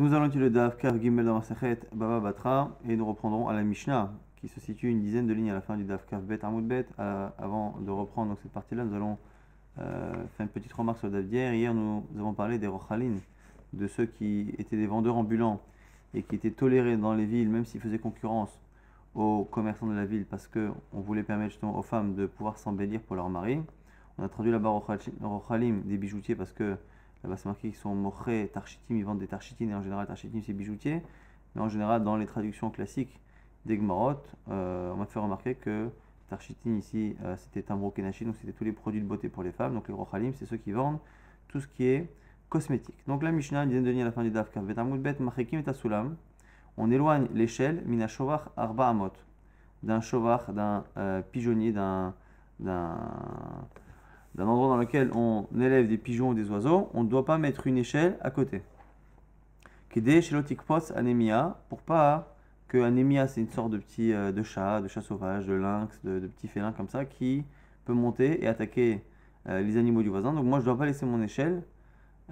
Nous allons étudier le DAF, Kav Gimel Baba Batra, et nous reprendrons à la Mishnah, qui se situe une dizaine de lignes à la fin du DAF, Kav Bet Armoud Bet. Euh, avant de reprendre donc, cette partie-là, nous allons euh, faire une petite remarque sur le DAF Hier, nous, avons parlé des Rochalim, de ceux qui étaient des vendeurs ambulants et qui étaient tolérés dans les villes, même s'ils faisaient concurrence aux commerçants de la ville, parce qu'on voulait permettre aux femmes de pouvoir s'embellir pour leur mari. On a traduit là-bas Rochalim des bijoutiers parce que Là-bas, c'est marqué qu'ils sont mochés, tarchitim, ils vendent des tarchitines, et en général, tarchitim, c'est bijoutier. Mais en général, dans les traductions classiques des Gmarot, euh, on m'a fait remarquer que tarchitim, ici, euh, c'était un kenashi donc c'était tous les produits de beauté pour les femmes. Donc les rochalim, c'est ceux qui vendent tout ce qui est cosmétique. Donc la Mishnah disait de à la fin du Dafka, et On éloigne l'échelle, mina d'un Shovach, d'un euh, pigeonnier, d'un. d'un d'un endroit dans lequel on élève des pigeons ou des oiseaux, on ne doit pas mettre une échelle à côté. l'otique post anemia, pour pas que anemia, c'est une sorte de petit euh, de chat, de chat sauvage, de lynx, de, petit félin comme ça, qui peut monter et attaquer euh, les animaux du voisin. Donc moi, je ne dois pas laisser mon échelle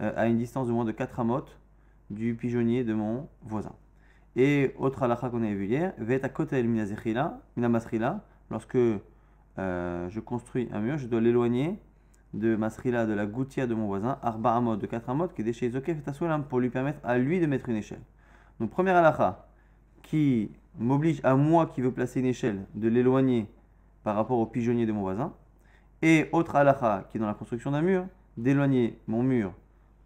euh, à une distance de moins de 4 amotes du pigeonnier de mon voisin. Et autre halakha qu'on avait vu hier, être à côté mina lorsque euh, je construis un mur, je dois l'éloigner de Masrila, de la gouttière de mon voisin, Arba Amod, de 4 Amod, qui est déchet Zokef et pour lui permettre à lui de mettre une échelle. Donc, première halakha qui m'oblige à moi qui veux placer une échelle de l'éloigner par rapport au pigeonnier de mon voisin. Et autre halakha qui est dans la construction d'un mur, d'éloigner mon mur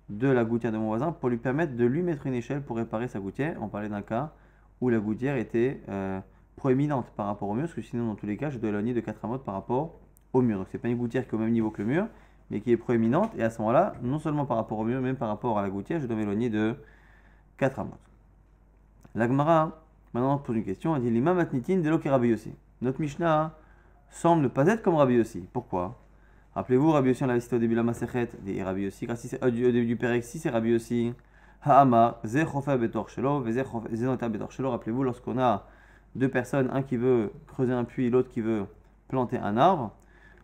de la gouttière de mon voisin pour lui permettre de lui mettre une échelle pour réparer sa gouttière. On parlait d'un cas où la gouttière était. Euh, proéminente par rapport au mur, parce que sinon, dans tous les cas, je dois éloigner de 4 amotes par rapport au mur. Donc, ce n'est pas une gouttière qui est au même niveau que le mur, mais qui est proéminente. Et à ce moment-là, non seulement par rapport au mur, mais même par rapport à la gouttière, je dois m'éloigner de 4 amotes. L'Agmara, maintenant, pose une question. Elle dit L'imam atnitin de Rabbi Yossi. Notre Mishnah semble ne pas être comme Rabbi Yossi. Pourquoi Rappelez-vous, Rabbi Yossi, on l'avait cité au début de la Maserhet, Et Rabbi Yossi, au début du Perexi, c'est Rabbi Yossi. Ha'amar, Zechofé Betor Shelo, Rappelez-vous, lorsqu'on a deux personnes, un qui veut creuser un puits, l'autre qui veut planter un arbre,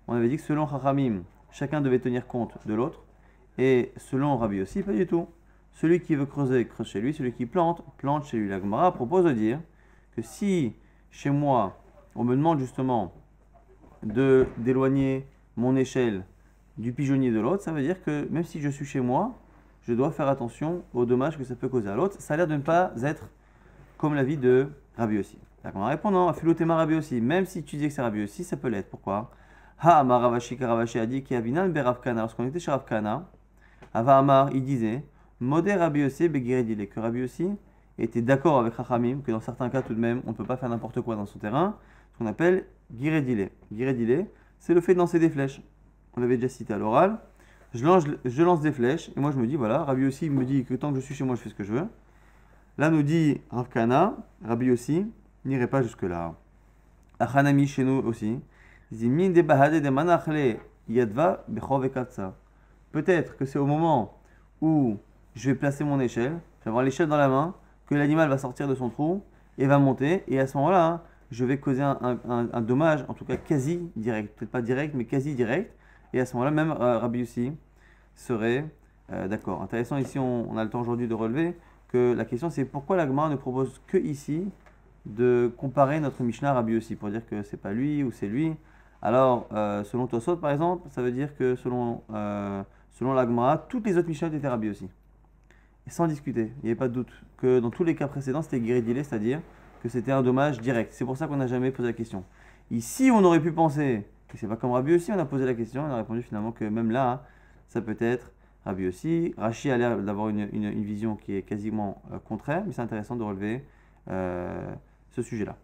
on avait dit que selon Haramim, chacun devait tenir compte de l'autre, et selon Rabbi aussi, pas du tout. Celui qui veut creuser, creuse chez lui, celui qui plante, plante chez lui. La Gemara propose de dire que si chez moi, on me demande justement de d'éloigner mon échelle du pigeonnier de l'autre, ça veut dire que même si je suis chez moi, je dois faire attention aux dommages que ça peut causer à l'autre. Ça a l'air de ne pas être comme l'avis de Rabbi aussi. On va répondre non, aussi. Même si tu disais que c'est Rabi aussi, ça peut l'être. Pourquoi Ha maravashi a dit qu'il Lorsqu'on était chez ravkana Ava Amar, il disait aussi, que Rabi aussi était d'accord avec Rachamim que dans certains cas tout de même, on ne peut pas faire n'importe quoi dans son terrain, ce qu'on appelle Giredile. Giredile, c'est le fait de lancer des flèches. On l'avait déjà cité à l'oral. Je lance, je lance des flèches et moi je me dis, voilà, Rabbi aussi me dit que tant que je suis chez moi, je fais ce que je veux. Là nous dit Rav Kana, aussi, n'irait pas jusque-là. Achanami chez nous aussi. Peut-être que c'est au moment où je vais placer mon échelle, je avoir l'échelle dans la main, que l'animal va sortir de son trou et va monter, et à ce moment-là, hein, je vais causer un, dommage, en tout cas quasi direct, peut-être pas direct, mais quasi direct, et à ce moment-là, même euh, Rabbi serait euh, d'accord. Intéressant, ici, on, a le temps aujourd'hui de relever que la question c'est pourquoi la ne propose que ici de comparer notre Mishnah à Rabbi aussi pour dire que c'est pas lui ou c'est lui. Alors, euh, selon Tosot, par exemple, ça veut dire que selon, euh, selon toutes les autres Mishnah étaient Rabbi aussi. Et sans discuter, il n'y avait pas de doute que dans tous les cas précédents, c'était guéridilé, c'est-à-dire que c'était un dommage direct. C'est pour ça qu'on n'a jamais posé la question. Ici, on aurait pu penser, que c'est pas comme Rabbi aussi on a posé la question, on a répondu finalement que même là, ça peut être Rabbi aussi rachi a l'air d'avoir une, une, vision qui est quasiment euh, contraire, mais c'est intéressant de relever. Euh, ce sujet-là.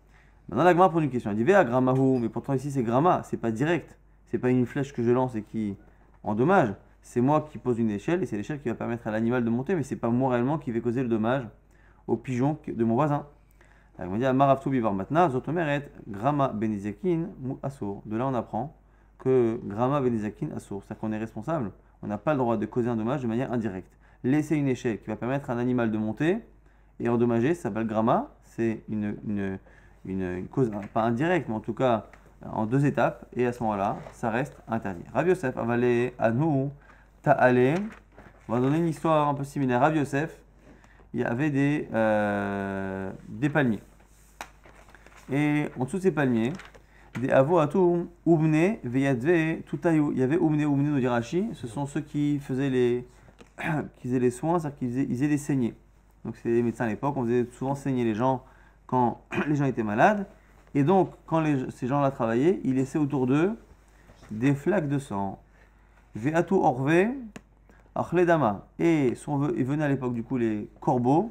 Maintenant, la Gramma pose une question. Elle dit Véa mais pourtant ici c'est Gramma, c'est pas direct. C'est pas une flèche que je lance et qui endommage. C'est moi qui pose une échelle et c'est l'échelle qui va permettre à l'animal de monter, mais c'est pas moi réellement qui vais causer le dommage au pigeon de mon voisin. La dit bivar matna, Gramma benizakin mou De là, on apprend que Gramma benizakin assour. C'est-à-dire qu'on est responsable, on n'a pas le droit de causer un dommage de manière indirecte. Laisser une échelle qui va permettre à un animal de monter, et endommager, ça s'appelle grama. C'est une, une, une, cause, pas indirecte, mais en tout cas en deux étapes. Et à ce moment-là, ça reste interdit. Rabbi Yosef, avalé, anou, ta'alé. On va donner une histoire un peu similaire. Rabbi Yosef, il y avait des, euh, des palmiers. Et en dessous de ces palmiers, des oumne, veyadve, toutayou. Il y avait oumne, oumne, nous ce sont ceux qui faisaient les, qui les soins, c'est-à-dire qu'ils faisaient, les saignées. Donc c'est les médecins à l'époque, on faisait souvent saigner les gens quand les gens étaient malades. Et donc, quand ces gens-là travaillaient, ils laissaient autour d'eux des flaques de sang. Veatu orve achledama. Et ils venaient à l'époque, du coup, les corbeaux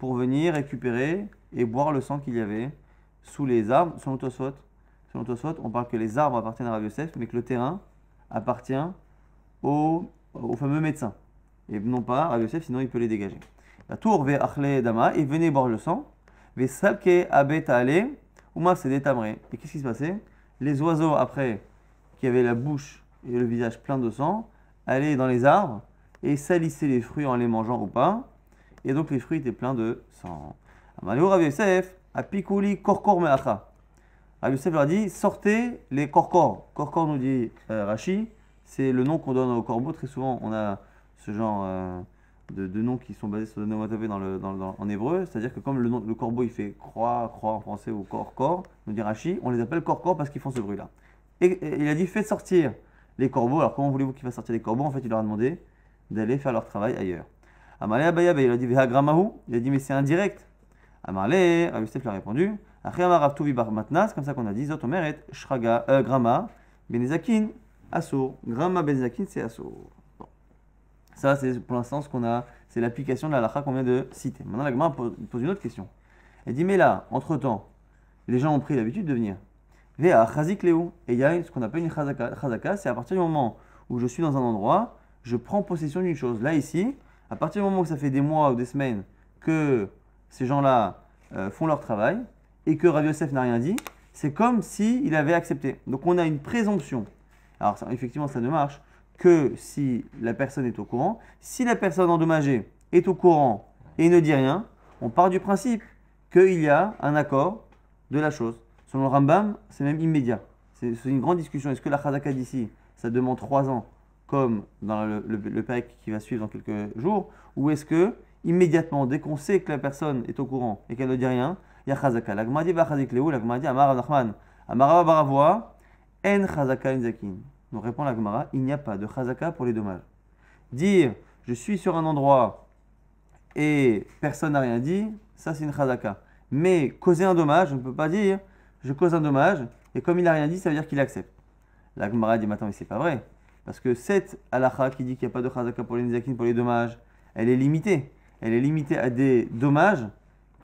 pour venir récupérer et boire le sang qu'il y avait sous les arbres, selon Tosfot. Selon on parle que les arbres appartiennent à Rav mais que le terrain appartient aux fameux médecins. Et non pas à Rav sinon il peut les dégager la tour ve achle dama, et venez boire le sang, ve salke abet c'est détamré. Et qu'est-ce qui se passait Les oiseaux, après, qui avaient la bouche et le visage plein de sang, allaient dans les arbres et salissaient les fruits en les mangeant ou pas, et donc les fruits étaient pleins de sang. Amalou Rav Yosef, apikuli leur dit sortez les Corcor. Corcor nous dit rachi euh, Rashi, c'est le nom qu'on donne aux corbeaux. Très souvent, on a ce genre. Euh, de, noms qui sont basés sur dans le, dans, dans, en hébreu, c'est-à-dire que comme le, nom, le, corbeau il fait croix, croix en français ou corps, corps, nous on les appelle corps, corps parce qu'ils font ce bruit-là. Et, il a dit faites sortir les corbeaux, alors comment voulez-vous qu'il fasse sortir les corbeaux En fait, il leur a demandé d'aller faire leur travail ailleurs. Amalé il a dit il a dit mais c'est indirect. Amalé, a lui a répondu C'est Bar Matnas, comme ça qu'on a dit, Zotomeret, Shraga, euh, Grama, Benezakin, Assour. Grama c'est ça, c'est pour l'instant ce qu'on a, c'est l'application de la lacha qu'on vient de citer. Maintenant, la pose une autre question. Elle dit, mais là, entre-temps, les gens ont pris l'habitude de venir. a chazik leu. Et il y a ce qu'on appelle une chazaka. c'est à partir du moment où je suis dans un endroit, je prends possession d'une chose. Là, ici, à partir du moment où ça fait des mois ou des semaines que ces gens-là euh, font leur travail et que Rav Yosef n'a rien dit, c'est comme s'il avait accepté. Donc on a une présomption. Alors effectivement, ça ne marche que si la personne est au courant. Si la personne endommagée est au courant et ne dit rien, on part du principe qu'il y a un accord de la chose. Selon le Rambam, c'est même immédiat. C'est une grande discussion. Est-ce que la Khazaka d'ici, ça demande trois ans, comme dans le, le, qui va suivre dans quelques jours, ou est-ce que immédiatement, dès qu'on sait que la personne est au courant et qu'elle ne dit rien, il y a Khazaka. En Khazaka nous répond la Gemara, il n'y a pas de chazaka pour les dommages. Dire je suis sur un endroit et personne n'a rien dit, ça c'est une chazaka. Mais causer un dommage, on ne peut pas dire je cause un dommage et comme il n'a rien dit, ça veut dire qu'il accepte. La Gemara dit attends, mais c'est pas vrai. Parce que cette halakha qui dit qu'il n'y a pas de chazaka pour les nizakines, pour les dommages, elle est limitée. Elle est limitée à des dommages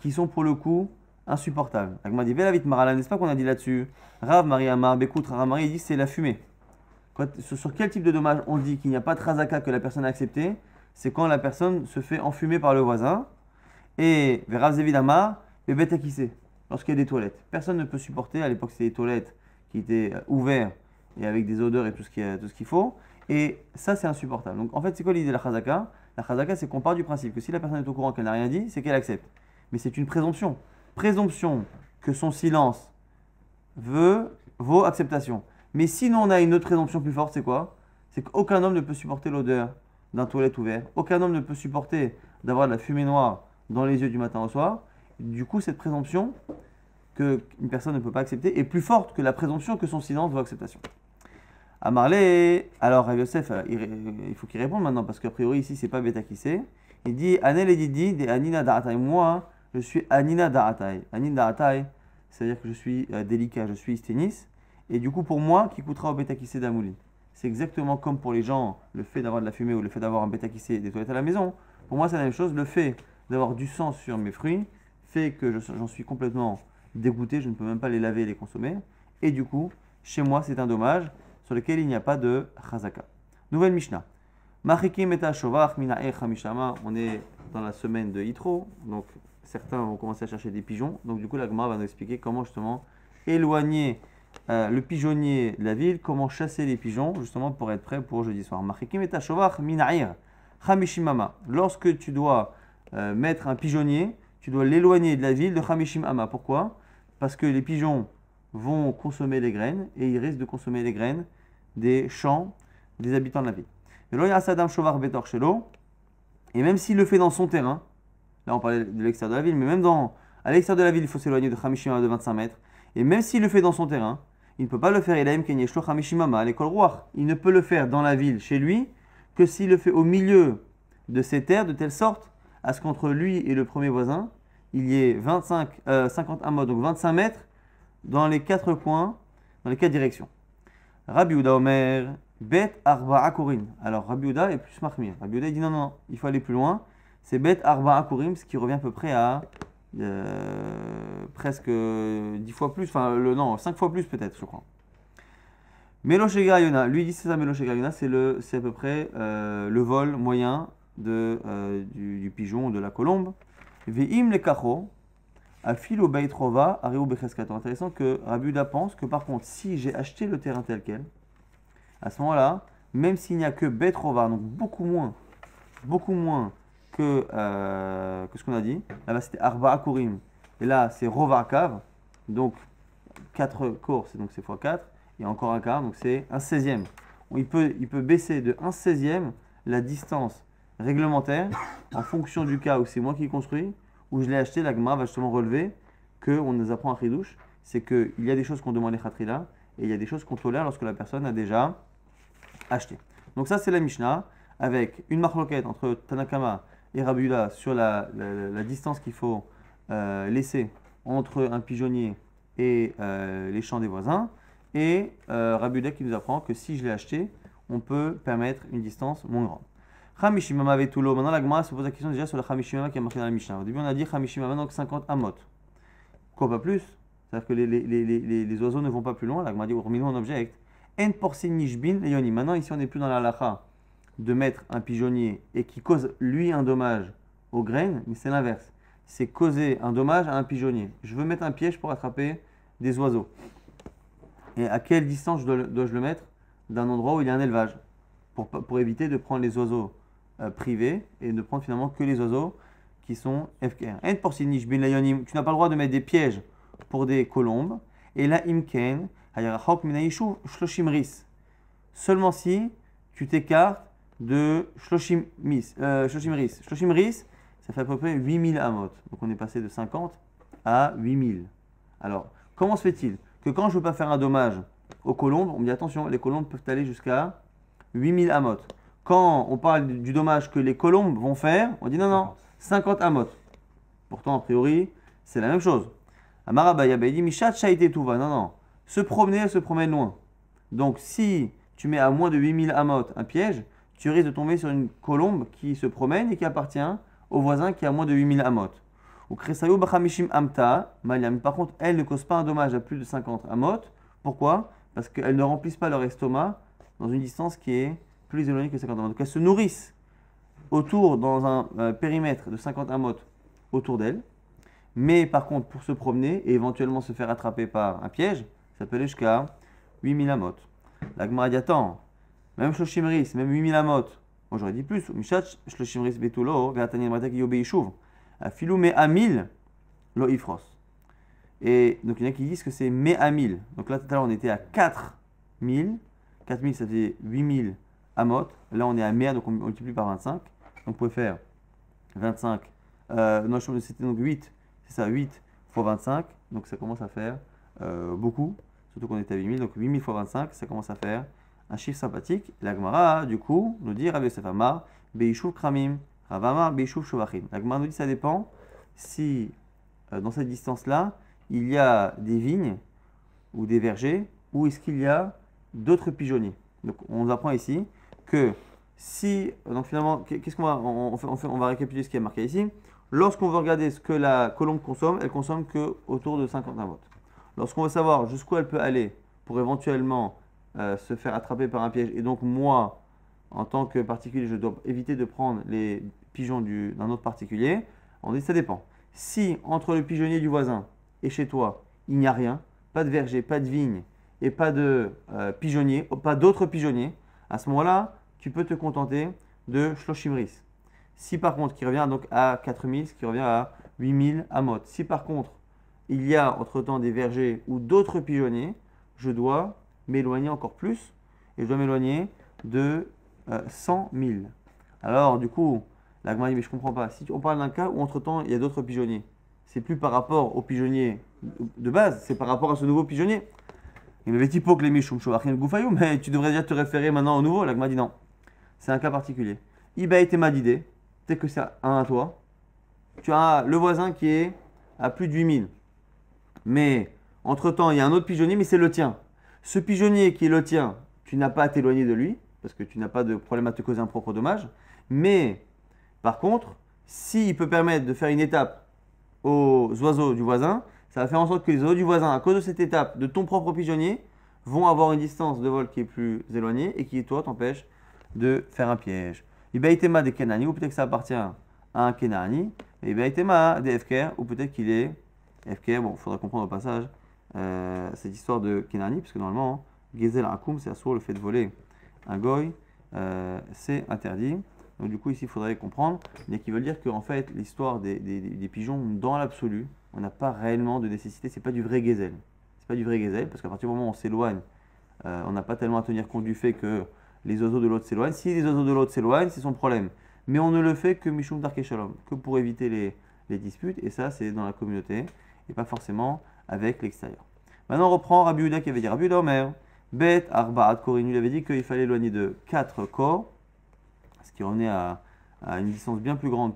qui sont pour le coup insupportables. La Gemara dit vite Marala, n'est-ce pas qu'on a dit là-dessus Rav Marie Amar, Bekout, Rav il dit c'est la fumée sur, quel type de dommage on dit qu'il n'y a pas de razaka que la personne a accepté C'est quand la personne se fait enfumer par le voisin. Et Verav évidemment, qui c'est. lorsqu'il y a des toilettes. Personne ne peut supporter, à l'époque c'était des toilettes qui étaient euh, ouvertes et avec des odeurs et euh, tout ce qu'il faut. Et ça c'est insupportable. Donc en fait c'est quoi l'idée de la chazaka La chazaka c'est qu'on part du principe que si la personne est au courant qu'elle n'a rien dit, c'est qu'elle accepte. Mais c'est une présomption. Présomption que son silence veut, vaut acceptation. Mais sinon, on a une autre présomption plus forte, c'est quoi C'est qu'aucun homme ne peut supporter l'odeur d'un toilette ouvert. Aucun homme ne peut supporter d'avoir de la fumée noire dans les yeux du matin au soir. Du coup, cette présomption qu'une personne ne peut pas accepter est plus forte que la présomption que son silence doit acceptation. À Marley, alors Rav euh, il faut qu'il réponde maintenant parce qu'a priori ici c'est pas bêta qui sait. Il dit Anel et Didi des Anina daratai. » Moi, je suis Anina daratai. Anina daratai, c'est-à-dire que je suis euh, délicat, je suis sténis. Et du coup, pour moi, qui coûtera au bétakissé d'amouline, C'est exactement comme pour les gens, le fait d'avoir de la fumée ou le fait d'avoir un kissé des toilettes à la maison. Pour moi, c'est la même chose. Le fait d'avoir du sang sur mes fruits fait que j'en suis complètement dégoûté. Je ne peux même pas les laver et les consommer. Et du coup, chez moi, c'est un dommage sur lequel il n'y a pas de chazaka. Nouvelle Mishnah. Machikim et On est dans la semaine de Hitro. Donc, certains vont commencer à chercher des pigeons. Donc, du coup, la Gemara va nous expliquer comment justement éloigner euh, le pigeonnier de la ville, comment chasser les pigeons, justement pour être prêt pour jeudi soir. Lorsque tu dois euh, mettre un pigeonnier, tu dois l'éloigner de la ville de Hamishimama. Pourquoi Parce que les pigeons vont consommer les graines et ils risquent de consommer les graines des champs des habitants de la ville. Et même s'il le fait dans son terrain, là on parlait de l'extérieur de la ville, mais même dans, à l'extérieur de la ville, il faut s'éloigner de Hamishimama de 25 mètres. Et même s'il le fait dans son terrain, il ne peut pas le faire Il ne peut le faire dans la ville, chez lui, que s'il le fait au milieu de ses terres, de telle sorte à ce qu'entre lui et le premier voisin, il y ait 25, euh, donc 25 mètres, dans les quatre coins, dans les quatre directions. Rabbi Ouda Omer, Bet Arba Akurim. Alors Rabbi est plus marmir. Rabbi dit non, non, il faut aller plus loin. C'est Bet Arba Akurim, ce qui revient à peu près à euh, presque 10 fois plus, enfin le, non, 5 fois plus peut-être, je crois. Meloshega Grayona, lui dit c'est ça c'est le c'est à peu près euh, le vol moyen de, euh, du, pigeon ou de la colombe. Ve'im le kacho, afilo beitrova, areu becheskato. Intéressant que Rabuda pense que par contre, si j'ai acheté le terrain tel quel, à ce moment-là, même s'il n'y a que beitrova, donc beaucoup moins, beaucoup moins euh, que, ce qu'on a dit. là ah bah, c'était Arba Akurim. Et là, c'est Akav Donc, 4 courses, donc c'est x4. Et encore un quart, donc c'est 1 16e. Il peut, il peut baisser de 1 16e la distance réglementaire en fonction du cas où c'est moi qui construis, où je l'ai acheté. La gma va justement relever qu'on nous apprend à Ridouche c'est qu'il y a des choses qu'on demande les là et il y a des choses qu'on tolère lorsque la personne a déjà acheté. Donc, ça, c'est la Mishnah avec une loquette entre Tanakama et Rabula sur la, la, distance qu'il faut euh, laisser entre un pigeonnier et euh, les champs des voisins. Et euh, Rabula qui nous apprend que si je l'ai acheté, on peut permettre une distance moins grande. Hamishimama l'eau. Maintenant, la se pose la question déjà sur le Hamishimama qui est marqué dans la Mishnah. Au début, on a dit Hamishimama, donc 50 amot. Quoi pas plus C'est-à-dire que les, les, les, les, oiseaux ne vont pas plus loin. La Gemara dit Urmino en object. En on nishbin Maintenant, ici, on n'est plus dans la lacha de mettre un pigeonnier et qui cause lui un dommage aux graines, mais c'est l'inverse. C'est causer un dommage à un pigeonnier. Je veux mettre un piège pour attraper des oiseaux. Et à quelle distance dois-je le mettre d'un endroit où il y a un élevage pour, pour éviter de prendre les oiseaux euh, privés et de prendre finalement que les oiseaux qui sont FKR. Tu n'as pas le droit de mettre des pièges pour des colombes. Et là, imken, Seulement si tu t'écartes de Shloshim, euh, ça fait à peu près 8000 amotes. Donc on est passé de 50 à 8000. Alors, comment se fait-il que quand je ne veux pas faire un dommage aux colombes, on me dit attention, les colombes peuvent aller jusqu'à 8000 amotes. Quand on parle du dommage que les colombes vont faire, on dit non, non, 50 amotes. Pourtant, a priori, c'est la même chose. Amarabaya, il dit Mishat tout va. Non, non. Se promener, se promène loin. Donc, si tu mets à moins de 8000 amotes un piège, tu risques de tomber sur une colombe qui se promène et qui appartient au voisin qui a moins de 8000 amot. Ou Kresayou Bachamishim Amta, Par contre, elle ne cause pas un dommage à plus de 50 amot. Pourquoi Parce qu'elles ne remplissent pas leur estomac dans une distance qui est plus éloignée que 50 amot. Donc elles se nourrissent autour, dans un euh, périmètre de 50 amot autour d'elles. Mais par contre, pour se promener et éventuellement se faire attraper par un piège, ça peut aller jusqu'à 8000 amot. La attend même Shloshimris, même 8000 amot. Moi j'aurais dit plus. Mishat Shloshimris betulo, Gatani Bratak Filou me amil, lo ifros. Et donc il y en a qui disent que c'est à 1000 Donc là tout à l'heure on était à 4000. 4000 ça faisait 8000 amot. Là on est à mer, donc on multiplie par 25. Donc on peut faire 25. Euh, non, c'était donc 8. C'est ça, 8 fois 25. Donc ça commence à faire euh, beaucoup. Surtout qu'on était à 8000. Donc 8000 fois 25, ça commence à faire un chiffre sympathique. L'Agmara, du coup, nous dit Rabbi Yosef Amar, Beishuv Kramim, ravama, Beishuv Shovachim. L'Agmara nous dit ça dépend si, euh, dans cette distance-là, il y a des vignes ou des vergers, ou est-ce qu'il y a d'autres pigeonniers. Donc, on nous apprend ici que si, donc finalement, qu'est-ce qu'on va, on, on, va récapituler ce qui est marqué ici. Lorsqu'on veut regarder ce que la colombe consomme, elle consomme que autour de 50 votes. Lorsqu'on veut savoir jusqu'où elle peut aller pour éventuellement euh, se faire attraper par un piège. Et donc moi, en tant que particulier, je dois éviter de prendre les pigeons d'un autre particulier. On dit ça dépend. Si entre le pigeonnier du voisin et chez toi, il n'y a rien, pas de verger, pas de vigne et pas de euh, pigeonnier, oh, pas d'autres pigeonniers, à ce moment-là, tu peux te contenter de shloshimris. Si par contre, qui revient donc à 4000, ce qui revient à 8000 à motte. Si par contre, il y a entre-temps des vergers ou d'autres pigeonniers, je dois m'éloigner encore plus et je dois m'éloigner de 100 euh, 000. Alors, du coup, la dit, mais je ne comprends pas. Si on parle d'un cas où entre-temps il y a d'autres pigeonniers, c'est plus par rapport au pigeonnier de base, c'est par rapport à ce nouveau pigeonnier. Il m'avait dit que les de mais tu devrais déjà te référer maintenant au nouveau. La dit non. C'est un cas particulier. Iba d'idée. peut dès que c'est un à toi, tu as le voisin qui est à plus de 8000. Mais entre-temps, il y a un autre pigeonnier, mais c'est le tien. Ce pigeonnier qui le tient, tu n'as pas à t'éloigner de lui, parce que tu n'as pas de problème à te causer un propre dommage. Mais, par contre, s'il peut permettre de faire une étape aux oiseaux du voisin, ça va faire en sorte que les oiseaux du voisin, à cause de cette étape de ton propre pigeonnier, vont avoir une distance de vol qui est plus éloignée et qui, toi, t'empêche de faire un piège. Ibaïtema des Kenani, ou peut-être que ça appartient à un Kenani. Ibaïtema des FKR, ou peut-être qu'il est FKR, bon, il faudra comprendre au passage, euh, cette histoire de Kenani, puisque normalement, hein, Gezel Akum, c'est soi le fait de voler un goy, euh, c'est interdit. Donc du coup, ici, il faudrait comprendre, mais qui veut dire qu'en fait, l'histoire des, pigeons, dans l'absolu, on n'a pas réellement de nécessité, c'est pas du vrai Gezel. C'est pas du vrai Gezel, parce qu'à partir du moment où on s'éloigne, euh, on n'a pas tellement à tenir compte du fait que les oiseaux de l'autre s'éloignent. Si les oiseaux de l'autre s'éloignent, c'est son problème. Mais on ne le fait que Mishum Darkeshalom, que pour éviter les, les disputes, et ça, c'est dans la communauté, et pas forcément avec l'extérieur. Maintenant, on reprend Rabbi qui avait dit Rabbi Uda Bet Arbaat il avait dit qu'il fallait éloigner de 4 corps, ce qui en est à, une distance bien plus grande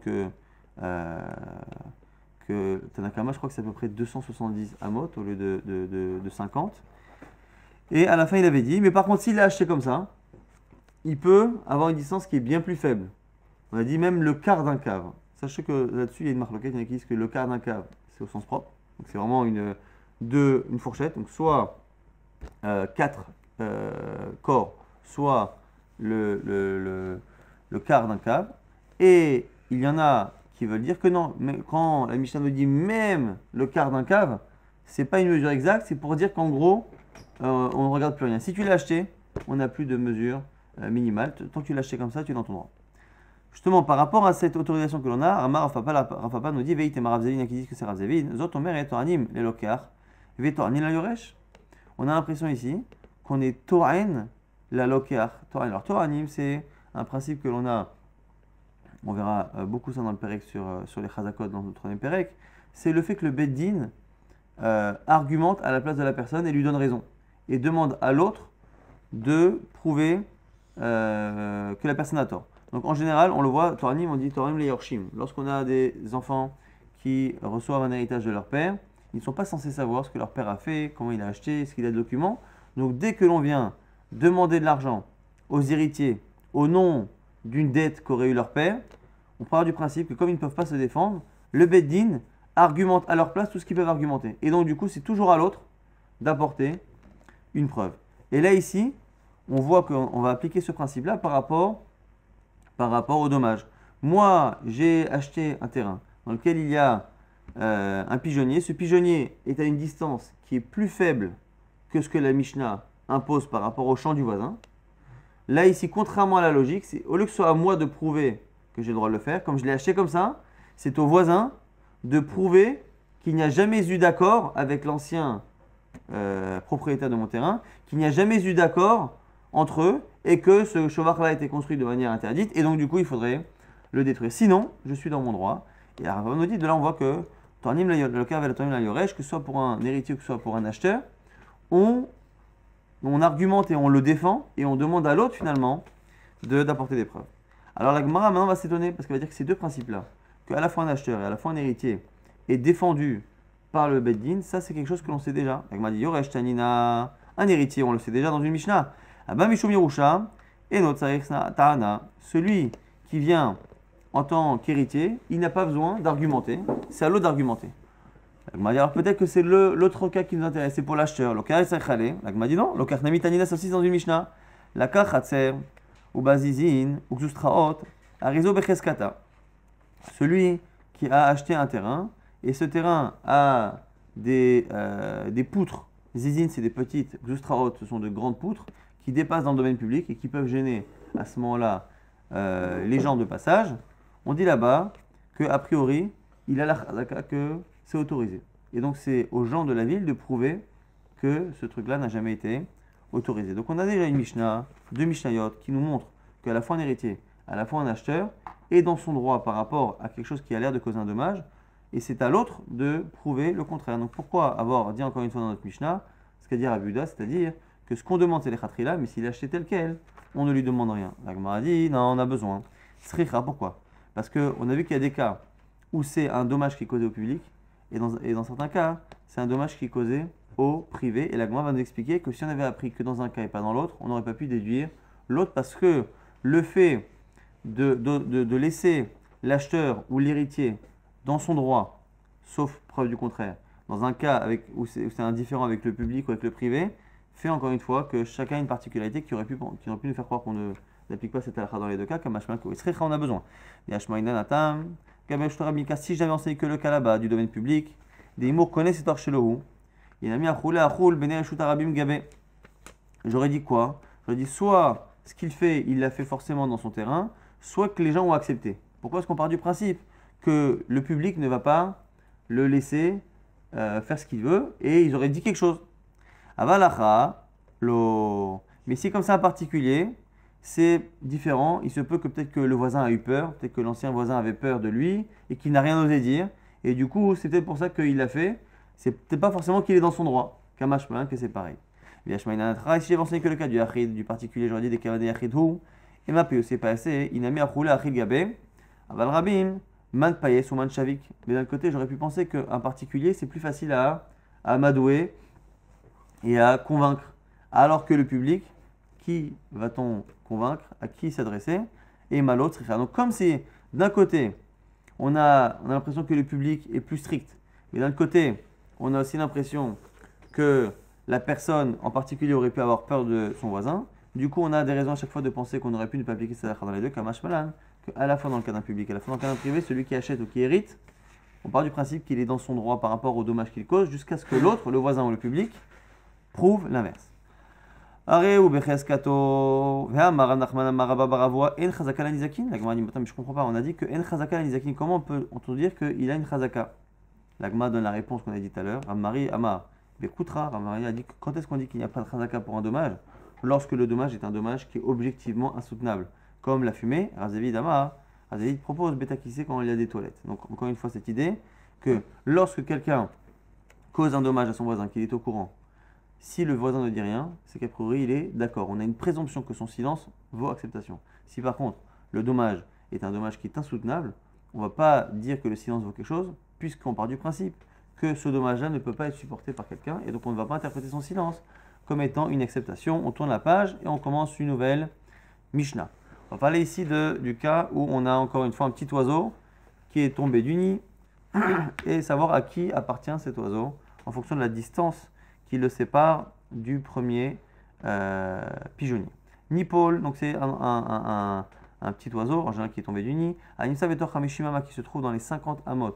euh, que, Tanakama, je crois que c'est à peu près 270 amot au lieu de, 50. Et à la fin, il avait dit, mais par contre, s'il l'a acheté comme ça, il peut avoir une distance qui est bien plus faible. On a dit même le quart d'un cave. Sachez que là-dessus, il y a une marque locale qui dit que le quart d'un cave, c'est au sens propre. C'est vraiment une, deux, fourchette. Donc soit 4 euh, euh, corps, soit le, quart d'un cave. Et il y en a qui veulent dire que non, mais quand la Michelin nous dit même le quart d'un cave, c'est pas une mesure exacte, c'est pour dire qu'en gros, euh, on ne regarde plus rien. Si tu l'as acheté, on n'a plus de mesure minimale. Tant que tu l'as acheté comme ça, tu es droit. Justement, par rapport à cette autorisation que l'on a, Amar Rafapa nous dit Veit et qui disent que c'est Ravzelin, et les Lokar, la Yoresh. On a l'impression ici qu'on est Torain, la Lokar. Alors, Toranim, c'est un principe que l'on a, on verra euh, beaucoup ça dans le perek euh, sur, les Chazakot dans le troisième Pérec, c'est le fait que le Beddin euh, argumente à la place de la personne et lui donne raison. Et demande à l'autre de prouver que la personne a tort. Donc en général, on le voit, Toranim, on dit Torim le Yorshim. Lorsqu'on a des enfants qui reçoivent un héritage de leur père, ils ne sont pas censés savoir ce que leur père a fait, comment il a acheté, ce qu'il a de documents. Donc dès que l'on vient demander de l'argent aux héritiers au nom d'une dette qu'aurait eu leur père, on part du principe que comme ils ne peuvent pas se défendre, le Beddin argumente à leur place tout ce qu'ils peuvent argumenter. Et donc du coup, c'est toujours à l'autre d'apporter une preuve. Et là ici, on voit qu'on va appliquer ce principe-là par rapport par rapport au dommage. Moi, j'ai acheté un terrain dans lequel il y a euh, un pigeonnier. Ce pigeonnier est à une distance qui est plus faible que ce que la Mishnah impose par rapport au champ du voisin. Là, ici, contrairement à la logique, au lieu que ce soit à moi de prouver que j'ai le droit de le faire, comme je l'ai acheté comme ça, c'est au voisin de prouver qu'il n'y a jamais eu d'accord avec l'ancien euh, propriétaire de mon terrain, qu'il n'y a jamais eu d'accord entre eux et que ce chevaucheur-là a été construit de manière interdite, et donc du coup il faudrait le détruire. Sinon, je suis dans mon droit. Et à nous dit, de là on voit que le la que ce soit pour un héritier, que ce soit pour un acheteur, on, on argumente et on le défend, et on demande à l'autre finalement d'apporter des preuves. Alors la Gemara maintenant va s'étonner, parce qu'elle va dire que ces deux principes-là, qu'à la fois un acheteur et à la fois un héritier, est défendu par le Beddin, ça c'est quelque chose que l'on sait déjà. La Gemara dit, Yoresh Tanina, un héritier, on le sait déjà dans une Mishnah et notre celui qui vient en tant qu'héritier, il n'a pas besoin d'argumenter, c'est à l'autre d'argumenter. Alors peut-être que c'est l'autre cas qui nous intéresse, c'est pour l'acheteur. L'agma dit non, l'okarnami tanina aussi dans une Mishnah. La kachatser, ou bazizin, ou kzustraot, arizo becheskata. Celui qui a acheté un terrain, et ce terrain a des, euh, des poutres. Zizin, c'est des petites, kzustraot, ce sont de grandes poutres qui dépassent dans le domaine public et qui peuvent gêner à ce moment-là euh, les gens de passage, on dit là-bas que a priori, il a la que c'est autorisé. Et donc c'est aux gens de la ville de prouver que ce truc-là n'a jamais été autorisé. Donc on a déjà une Mishnah, deux Mishnayot, qui nous montrent qu'à la fois un héritier, à la fois un acheteur, est dans son droit par rapport à quelque chose qui a l'air de causer un dommage, et c'est à l'autre de prouver le contraire. Donc pourquoi avoir dit encore une fois dans notre Mishnah, ce qu'a dit Rabuda, c'est-à-dire que ce qu'on demande, c'est les khatrila, mais s'il est acheté tel quel, on ne lui demande rien. La a dit, non, on a besoin. rare, pourquoi Parce qu'on a vu qu'il y a des cas où c'est un dommage qui est causé au public, et dans, certains cas, c'est un dommage qui est causé au privé. Et la va nous expliquer que si on avait appris que dans un cas et pas dans l'autre, on n'aurait pas pu déduire l'autre parce que le fait de, laisser l'acheteur ou l'héritier dans son droit, sauf preuve du contraire, dans un cas avec, où c'est indifférent avec le public ou avec le privé, fait encore une fois que chacun a une particularité qui aurait pu, qui aurait pu nous faire croire qu'on ne n'applique pas cette halakha dans les deux cas, comme Hashmalko. Et on a besoin. si j'avais enseigné que le cas du domaine public, des Imour connaissent cet archelou. Il a mis à rouler à roule, Arabim, Gabé. J'aurais dit quoi J'aurais dit soit ce qu'il fait, il l'a fait forcément dans son terrain, soit que les gens ont accepté. Pourquoi est-ce qu'on part du principe que le public ne va pas le laisser euh, faire ce qu'il veut et ils auraient dit quelque chose Avalacha, lo. Mais si comme ça en particulier, c'est différent. Il se peut que peut-être que le voisin a eu peur, peut-être que l'ancien voisin avait peur de lui et qu'il n'a rien osé dire. Et du coup, c'était pour ça qu'il l'a fait. C'est peut-être pas forcément qu'il est dans son droit. Kamashmalin, que c'est pareil. Mais si j'ai mentionné que le cas du Yachid, du particulier, j'aurais dit des Kavadé Yachid et ma c'est mis à rouler Achid Gabé, Aval Rabim, Man Payes ou Man Chavik. Mais d'un côté, j'aurais pu penser qu'un particulier, c'est plus facile à, à amadouer et à convaincre. Alors que le public, qui va-t-on convaincre À qui s'adresser Et mal etc. Donc comme c'est d'un côté, on a, on a l'impression que le public est plus strict, mais d'un côté, on a aussi l'impression que la personne en particulier aurait pu avoir peur de son voisin. Du coup, on a des raisons à chaque fois de penser qu'on aurait pu ne pas appliquer ça dans les deux, malin hein, que qu'à la fois dans le cadre public, à la fois dans le cadre privé, celui qui achète ou qui hérite, on part du principe qu'il est dans son droit par rapport au dommage qu'il cause jusqu'à ce que l'autre, le voisin ou le public, prouve l'inverse. Areu becheskato ve'amar Nachman amaraba baravoa en la nizakin » La Gemara dit mais je comprends pas. On a dit que en la nizakin » Comment on peut entendre dire qu'il a une chazaka La gma donne la réponse qu'on a dit tout à l'heure. Ramari, amar bekutra. Ramari a dit que quand est-ce qu'on dit qu'il n'y a pas de chazaka pour un dommage Lorsque le dommage est un dommage qui est objectivement insoutenable, comme la fumée. Razavid amar. Razavid propose bêta qui quand il y a des toilettes. Donc encore une fois cette idée que lorsque quelqu'un cause un dommage à son voisin qu'il est au courant si le voisin ne dit rien, c'est qu'a priori il est d'accord. On a une présomption que son silence vaut acceptation. Si par contre le dommage est un dommage qui est insoutenable, on ne va pas dire que le silence vaut quelque chose, puisqu'on part du principe que ce dommage-là ne peut pas être supporté par quelqu'un, et donc on ne va pas interpréter son silence comme étant une acceptation. On tourne la page et on commence une nouvelle Mishnah. On va parler ici du cas où on a encore une fois un petit oiseau qui est tombé du nid, et savoir à qui appartient cet oiseau en fonction de la distance qui le sépare du premier euh, pigeonnier. Nipol, donc c'est un, petit oiseau, en général qui est tombé du nid. Animsa vetor hamishimama qui se trouve dans les 50 amot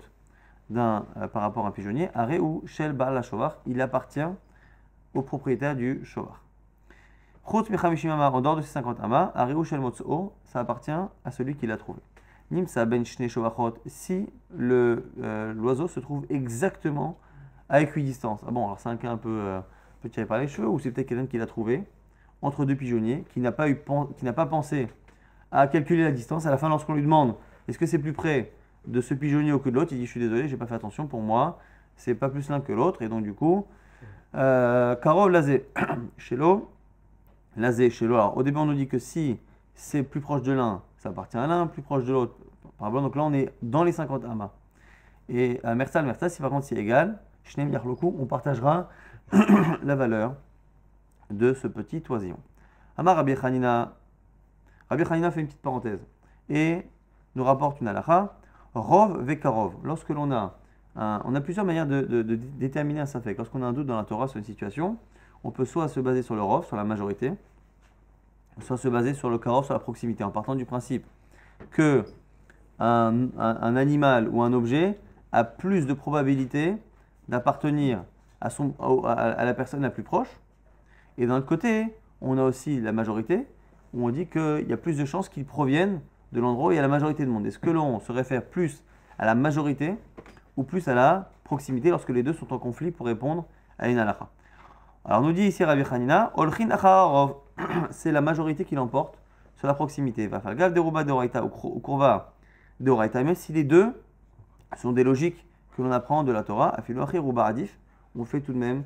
euh, par rapport à un pigeonnier. Areu shel la shovar, il appartient au propriétaire du shovar. Chutz hamishimama, en dehors de ces 50 amas, Areu shel motso, ça appartient à celui qui l'a trouvé. Nimsa ben shne shovachot, si euh, l'oiseau se trouve exactement à équidistance. Ah bon, alors c'est un cas euh, un peu, tiré par les cheveux, ou c'est peut-être quelqu'un qui l'a trouvé entre deux pigeonniers, qui n'a pas, pas pensé à calculer la distance. À la fin, lorsqu'on lui demande est-ce que c'est plus près de ce pigeonnier ou que de l'autre, il dit je suis désolé, j'ai pas fait attention pour moi, c'est pas plus l'un que l'autre, et donc du coup, euh, Caro Lazé, chez Lazé, chez Alors au début, on nous dit que si c'est plus proche de l'un, ça appartient à l'un, plus proche de l'autre, par exemple, donc là on est dans les 50 amas. Ah, et euh, Mertal, si par contre c'est égal, on partagera la valeur de ce petit oisillon. Amar Rabbi Hanina. fait une petite parenthèse et nous rapporte une halakha. Rov vekarov. Lorsque l'on a on a plusieurs manières de, déterminer un safek. Lorsqu'on a un doute dans la Torah sur une situation, on peut soit se baser sur le rov, sur la majorité, soit se baser sur le karov, sur la proximité, en partant du principe que animal ou un objet a plus de probabilités d'appartenir à, son, à, la personne la plus proche. Et d'un autre côté, on a aussi la majorité, où on dit qu'il y a plus de chances qu'ils proviennent de l'endroit où il y a la majorité de monde. Est-ce que l'on se réfère plus à la majorité ou plus à la proximité lorsque les deux sont en conflit pour répondre à une halakha Alors nous dit ici Rabbi Hanina, Olchin c'est la majorité qui l'emporte sur la proximité. Va faire gaffe de Ruba de ou Kurva de même si les deux sont des logiques que l'on apprend de la Torah, ou Baradif, on fait tout de même,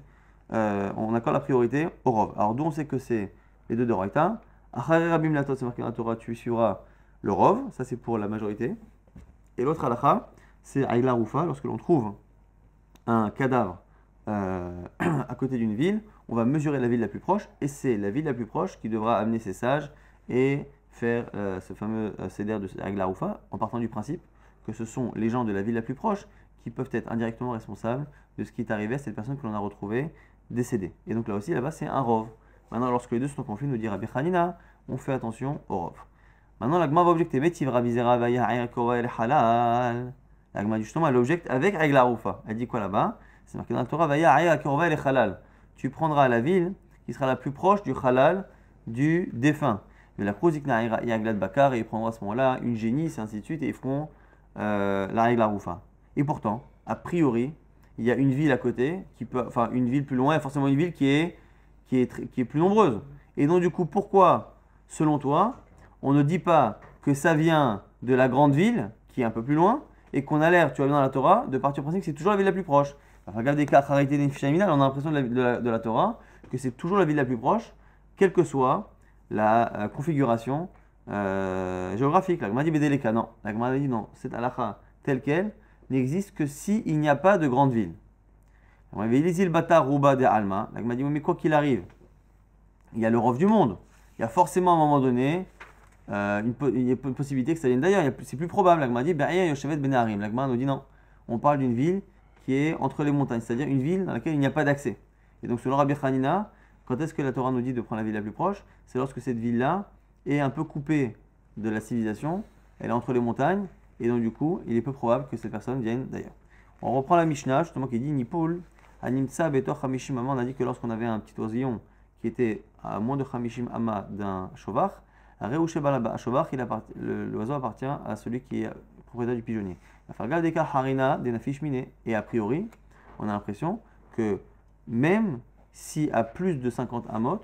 euh, on accorde la priorité au Rov. Alors d'où on sait que c'est les deux de Achare Rabim la Torah, tu suivras le Rov, ça c'est pour la majorité. Et l'autre halacha, c'est Aïla Roufa, lorsque l'on trouve un cadavre euh, à côté d'une ville, on va mesurer la ville la plus proche, et c'est la ville la plus proche qui devra amener ses sages et faire euh, ce fameux céder de Aïla en partant du principe que ce sont les gens de la ville la plus proche qui peuvent être indirectement responsables de ce qui est arrivé à cette personne que l'on a retrouvée décédée. Et donc là aussi, là-bas, c'est un rov. Maintenant, lorsque les deux sont en conflit, nous dit Rabbi Khanina, on fait attention au rov. Maintenant, l'agma va objecter Métiv Rabbi halal. L'agma, justement, elle objecte avec Aïgla Roufa. Elle dit quoi là-bas C'est marqué dans la Torah Vaya el halal. Tu prendras la ville qui sera la plus proche du halal du défunt. Mais la Prozikna de Bakar, et ils prendront à ce moment-là une génisse, et ainsi de suite, et ils feront euh, la Aïgla Roufa. Et pourtant, a priori, il y a une ville à côté, qui peut, enfin une ville plus loin, et forcément une ville qui est, qui est, qui est plus nombreuse. Et donc du coup, pourquoi, selon toi, on ne dit pas que ça vient de la grande ville, qui est un peu plus loin, et qu'on a l'air, tu vois, bien dans la Torah, de partir du principe que c'est toujours la ville la plus proche. Enfin, regarde des cas arrêtés on a l'impression de la, de, la, Torah que c'est toujours la ville la plus proche, quelle que soit la euh, configuration euh, géographique. La Gmadi dit Bédéléka, non. La Gmadi, non, c'est l'achat tel quel » n'existe que si il n'y a pas de grande ville. On avait les îles Bata, Rouba, de Alma. dit, mais quoi qu'il arrive, il y a le du monde. Il y a forcément à un moment donné euh, une, une possibilité que ça vienne d'ailleurs. C'est plus probable. L'Agma dit, Benarim. Ben L'Agma nous dit non. On parle d'une ville qui est entre les montagnes, c'est-à-dire une ville dans laquelle il n'y a pas d'accès. Et donc selon Rabbi Hanina, quand est-ce que la Torah nous dit de prendre la ville la plus proche C'est lorsque cette ville-là est un peu coupée de la civilisation, elle est entre les montagnes, et donc, du coup, il est peu probable que cette personne vienne d'ailleurs. On reprend la Mishnah, justement, qui dit Nipoul, Animtsa Betor Hamishim Amma. On a dit que lorsqu'on avait un petit oisillon qui était à moins de Hamishim Amma d'un Shovach, l'oiseau appartient à celui qui est propriétaire du pigeonnier. Harina Et a priori, on a l'impression que même si à plus de 50 amot,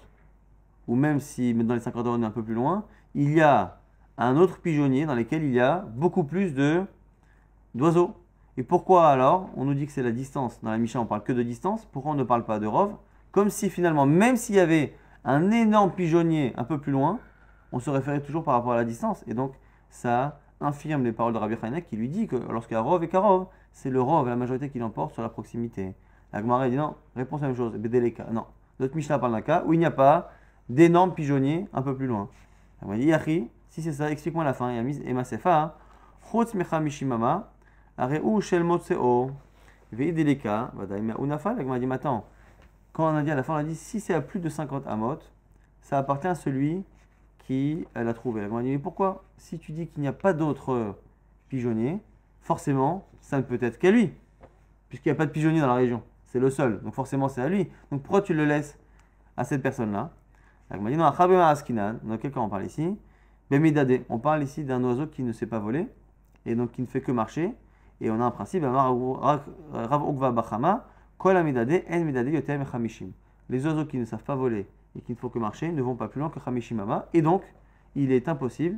ou même si dans les 50 amot on est un peu plus loin, il y a un autre pigeonnier dans lequel il y a beaucoup plus d'oiseaux. Et pourquoi alors On nous dit que c'est la distance. Dans la Mishnah, on parle que de distance. Pourquoi on ne parle pas de rov Comme si finalement, même s'il y avait un énorme pigeonnier un peu plus loin, on se référait toujours par rapport à la distance. Et donc, ça infirme les paroles de Rabbi Hanek qui lui dit que lorsqu'il y a rov et karov, c'est le rov, la majorité qui l'emporte sur la proximité. La Gemara dit non, réponse à la même chose. non. Notre Mishnah parle d'un cas où il n'y a pas d'énorme pigeonnier un peu plus loin. La si c'est ça, explique-moi la fin. mise et Sefa. Hein. Chutz mecha mishimama. Areu shel motseo. Veideleka. unafa. unafal. dit attends, Quand on a dit à la fin, on a dit si c'est à plus de 50 amot, ça appartient à celui qui euh, l'a trouvé. dit mais pourquoi Si tu dis qu'il n'y a pas d'autre pigeonniers, forcément, ça ne peut être qu'à lui. Puisqu'il n'y a pas de pigeonnier dans la région. C'est le seul. Donc forcément, c'est à lui. Donc pourquoi tu le laisses à cette personne-là quel quelqu'un en parle ici on parle ici d'un oiseau qui ne sait pas voler et donc qui ne fait que marcher. Et on a un principe, les oiseaux qui ne savent pas voler et qui ne font que marcher ne vont pas plus loin que Hamishimama. Et donc, il est impossible,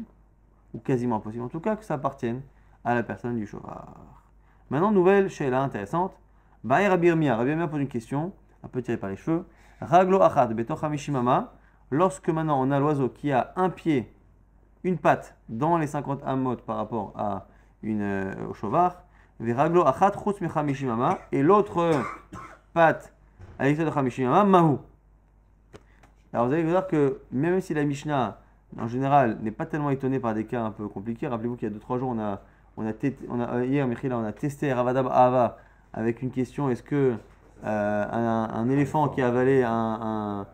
ou quasiment impossible en tout cas, que ça appartienne à la personne du chouar. Maintenant, nouvelle là intéressante. Bah, Rabbi Rabbi pose une question, un peu tirée par les cheveux. Raglo Achad, Beto Lorsque maintenant on a l'oiseau qui a un pied une patte dans les 50 amotes par rapport à une, euh, au chauvard, et l'autre patte à l'extérieur de Mahu. Alors vous allez voir que même si la Mishnah, en général, n'est pas tellement étonnée par des cas un peu compliqués, rappelez-vous qu'il y a 2-3 jours, on a, on a, euh, hier, on a testé Ravadab Ava avec une question est-ce que euh, un, éléphant qui a avalé un,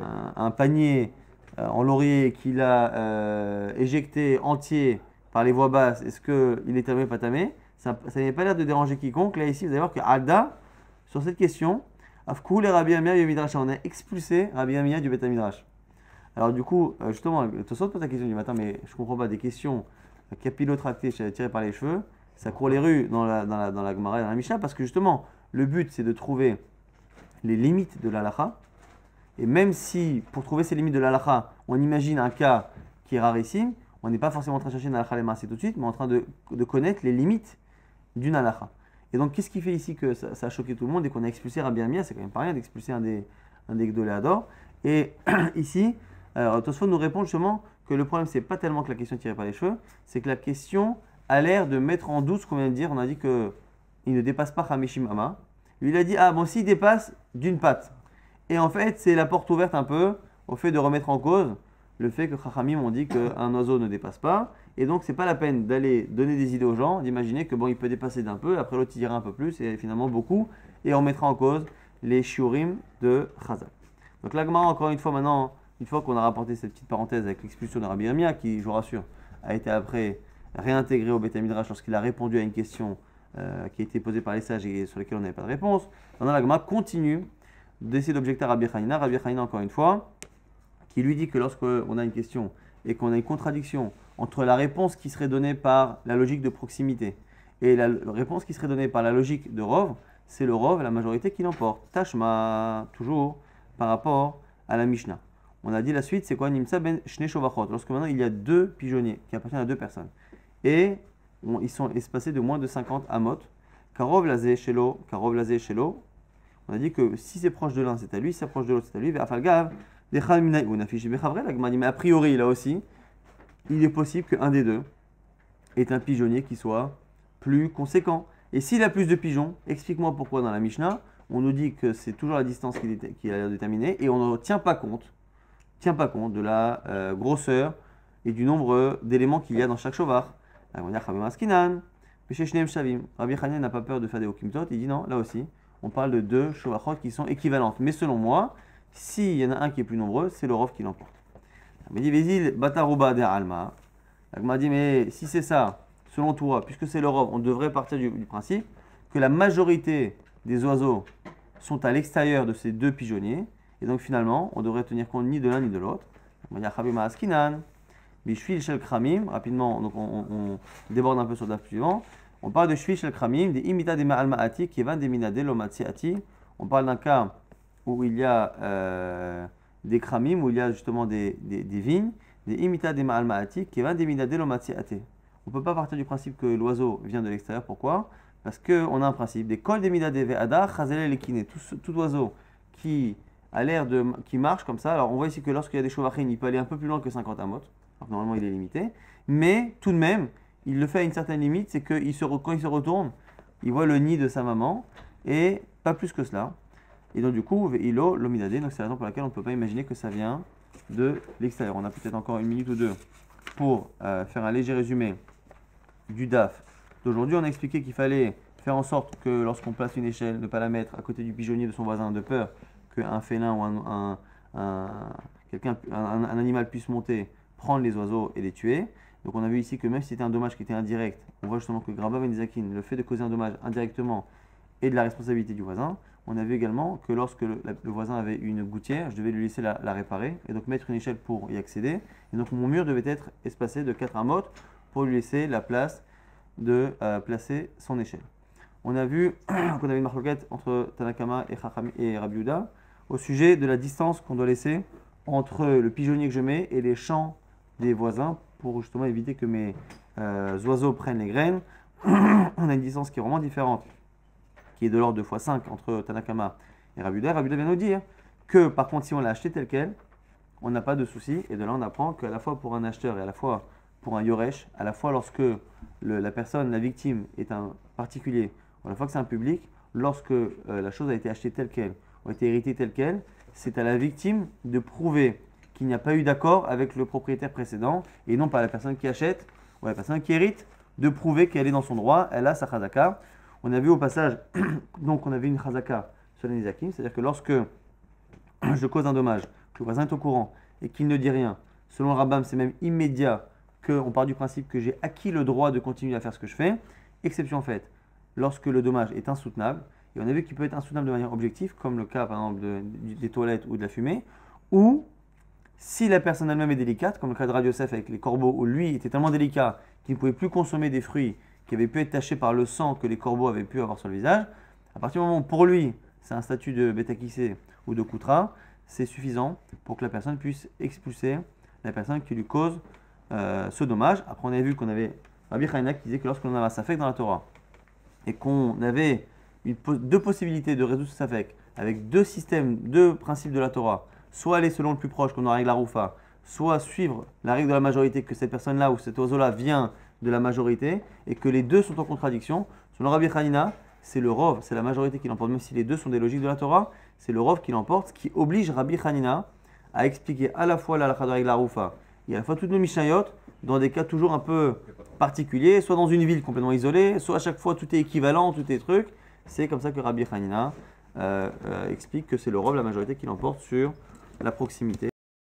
un, un panier euh, en laurier qu'il a euh, éjecté entier par les voies basses, est-ce qu'il est tamé, pas tamé Ça, n'avait pas l'air de déranger quiconque. Là, ici, vous allez voir que Alda, sur cette question, Afkoul Rabbi du on a expulsé Rabbi Amir du Beth Midrash. Alors, du coup, euh, justement, saute pas ta question du matin, mais je comprends pas des questions capillotractées, tirées par les cheveux, ça court les rues dans la, dans la, dans la Gemara dans la parce que justement, le but, c'est de trouver les limites de l'Alaha et même si, pour trouver ces limites de l'alaha, on imagine un cas qui est rarissime, on n'est pas forcément en train de chercher une alakha c'est tout de suite, mais en train de, connaître les limites d'une alaha. Et donc, qu'est-ce qui fait ici que ça, a choqué tout le monde et qu'on a expulsé Rabbi Amir C'est quand même pas rien d'expulser un des, un des Et ici, euh, Tosfone nous répond justement que le problème, c'est pas tellement que la question est tirée par les cheveux, c'est que la question a l'air de mettre en doute ce qu'on vient de dire. On a dit que il ne dépasse pas Hamishimama. mama, Lui, il a dit Ah, bon, s'il dépasse d'une patte, et en fait, c'est la porte ouverte un peu au fait de remettre en cause le fait que Chachamim ont dit qu'un oiseau ne dépasse pas. Et donc, n'est pas la peine d'aller donner des idées aux gens, d'imaginer que bon, il peut dépasser d'un peu, après l'autre il un peu plus, et finalement beaucoup, et on mettra en cause les shiurim de Chazal. Donc, l'agma, encore une fois, maintenant, une fois qu'on a rapporté cette petite parenthèse avec l'expulsion de Rabbi qui, je vous rassure, a été après réintégré au Beth Midrash lorsqu'il a répondu à une question euh, qui a été posée par les sages et sur laquelle on n'avait pas de réponse, maintenant, l'agma continue décide d'objecter à Rabbi Hanina. Rabbi Hanina, encore une fois, qui lui dit que lorsqu'on a une question et qu'on a une contradiction entre la réponse qui serait donnée par la logique de proximité et la réponse qui serait donnée par la logique de Rov, c'est le Rov, la majorité qui l'emporte. Tashma, toujours, par rapport à la Mishnah. On a dit la suite, c'est quoi Nimsa ben Shovachot Lorsque maintenant il y a deux pigeonniers qui appartiennent à deux personnes et ils sont espacés de moins de 50 amot. Karov lazé shelo, karov lazé shelo, on a dit que si c'est proche de l'un, c'est à lui, si c'est proche de l'autre, c'est à lui. Mais a priori, là aussi, il est possible qu'un des deux est un pigeonnier qui soit plus conséquent. Et s'il a plus de pigeons, explique-moi pourquoi dans la Mishnah, on nous dit que c'est toujours la distance qui, qui a l'air déterminée et on ne tient pas compte, tient pas compte de la euh, grosseur et du nombre d'éléments qu'il y a dans chaque chauvard. On va n'a pas peur de faire des okimtot, il dit non, là aussi, on parle de deux Shovachot qui sont équivalentes. Mais selon moi, s'il y en a un qui est plus nombreux, c'est le qui l'emporte. Mais dit Bataruba der Alma. m'a dit Mais si c'est ça, selon toi, puisque c'est le on devrait partir du, principe que la majorité des oiseaux sont à l'extérieur de ces deux pigeonniers. Et donc finalement, on devrait tenir compte ni de l'un ni de l'autre. Il ah, m'a Askinan, Rapidement, donc on, déborde un peu sur le suivant. On parle de Shvish el Kramim, des imita des Ma'al Ma'ati, qui des Minadel Ati. On parle d'un cas où il y a euh, des Kramim, où il y a justement des, des, vignes, des imita des Ma'al Ma'ati, qui des Minadel Ati. On ne peut pas partir du principe que l'oiseau vient de l'extérieur. Pourquoi Parce qu'on a un principe des Kol de minade Ve'ada, Tout, tout oiseau qui a l'air de qui marche comme ça. Alors on voit ici que lorsqu'il y a des chevachines, il peut aller un peu plus loin que 50 amotes. normalement il est limité, mais tout de même, il le fait à une certaine limite, c'est que se, quand il se retourne, il voit le nid de sa maman, et pas plus que cela. Et donc du coup, Ve'ilo, l'omidade, donc c'est la raison pour laquelle on ne peut pas imaginer que ça vient de l'extérieur. On a peut-être encore une minute ou deux pour euh, faire un léger résumé du DAF d'aujourd'hui. On a expliqué qu'il fallait faire en sorte que lorsqu'on place une échelle, ne pas la mettre à côté du pigeonnier de son voisin de peur qu'un félin ou un, animal puisse monter, prendre les oiseaux et les tuer. Donc on a vu ici que même si c'était un dommage qui était indirect, on voit justement que et le fait de causer un dommage indirectement est de la responsabilité du voisin. On a vu également que lorsque le, voisin avait une gouttière, je devais lui laisser la, réparer et donc mettre une échelle pour y accéder. Et donc mon mur devait être espacé de 4 amotes pour lui laisser la place de euh, placer son échelle. On a vu qu'on avait une marquette entre Tanakama et, et Rabiuda au sujet de la distance qu'on doit laisser entre le pigeonnier que je mets et les champs des voisins pour justement éviter que mes euh, oiseaux prennent les graines. on a une distance qui est vraiment différente, qui est de l'ordre de x5 entre Tanakama et Rabuda. Rabuda vient nous dire que par contre, si on l'a acheté tel quel, on n'a pas de souci. Et de là, on apprend qu'à la fois pour un acheteur et à la fois pour un yoresh, à la fois lorsque la personne, la victime, est un particulier, à la fois que c'est un public, lorsque euh, la chose a été achetée telle qu'elle, ou a été héritée telle qu'elle, c'est à la victime de prouver il n'y a pas eu d'accord avec le propriétaire précédent et non pas la personne qui achète ou la personne qui hérite de prouver qu'elle est dans son droit, elle a sa chazaka. On a vu au passage, donc on avait une chazaka sur les c'est-à-dire que lorsque je cause un dommage, que le voisin est au courant et qu'il ne dit rien, selon Rabam, c'est même immédiat qu'on part du principe que j'ai acquis le droit de continuer à faire ce que je fais, exception en fait, lorsque le dommage est insoutenable, et on a vu qu'il peut être insoutenable de manière objective, comme le cas par exemple des toilettes ou de la fumée, ou si la personne elle-même est délicate, comme le cas de Radio avec les corbeaux, où lui était tellement délicat qu'il ne pouvait plus consommer des fruits qui avaient pu être tachés par le sang que les corbeaux avaient pu avoir sur le visage, à partir du moment où pour lui c'est un statut de bétakissé ou de koutra, c'est suffisant pour que la personne puisse expulser la personne qui lui cause euh, ce dommage. Après, on a vu qu'on avait Rabbi Chaina qui disait que lorsqu'on avait un safek dans la Torah et qu'on avait deux possibilités de résoudre ce safek avec deux systèmes, deux principes de la Torah, soit aller selon le plus proche, comme dans la règle Aroufa, soit suivre la règle de la majorité, que cette personne-là ou cet oiseau-là vient de la majorité, et que les deux sont en contradiction, selon Rabbi Hanina, c'est le Rov, c'est la majorité qui l'emporte, même si les deux sont des logiques de la Torah, c'est le Rov qui l'emporte, ce qui oblige Rabbi Hanina à expliquer à la fois la règle de la règle et à la fois toutes nos Mishnayot dans des cas toujours un peu particuliers, soit dans une ville complètement isolée, soit à chaque fois tout est équivalent, tout est truc. C'est comme ça que Rabbi Hanina euh, euh, explique que c'est le rove, la majorité qui l'emporte sur la proximité.